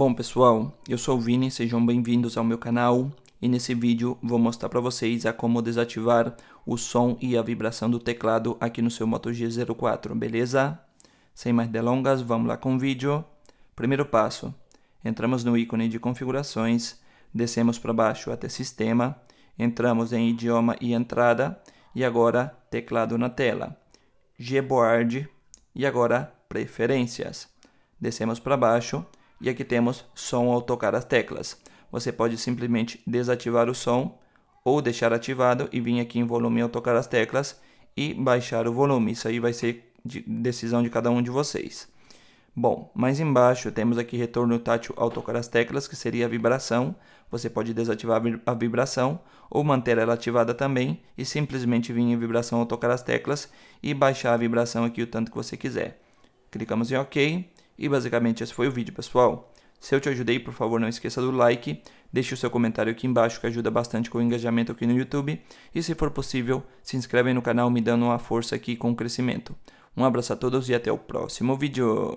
Bom pessoal, eu sou o Vini, sejam bem-vindos ao meu canal e nesse vídeo vou mostrar para vocês a como desativar o som e a vibração do teclado aqui no seu Moto G04, beleza? Sem mais delongas, vamos lá com o vídeo. Primeiro passo, entramos no ícone de configurações, descemos para baixo até sistema, entramos em idioma e entrada e agora teclado na tela, Gboard e agora preferências. Descemos para baixo, e aqui temos som ao tocar as teclas. Você pode simplesmente desativar o som ou deixar ativado e vir aqui em volume ao tocar as teclas e baixar o volume. Isso aí vai ser de decisão de cada um de vocês. Bom, mais embaixo temos aqui retorno tátil ao tocar as teclas, que seria a vibração. Você pode desativar a vibração ou manter ela ativada também e simplesmente vir em vibração ao tocar as teclas e baixar a vibração aqui o tanto que você quiser. Clicamos em OK. E basicamente esse foi o vídeo, pessoal. Se eu te ajudei, por favor, não esqueça do like, deixe o seu comentário aqui embaixo que ajuda bastante com o engajamento aqui no YouTube e se for possível, se inscreve no canal me dando uma força aqui com o crescimento. Um abraço a todos e até o próximo vídeo.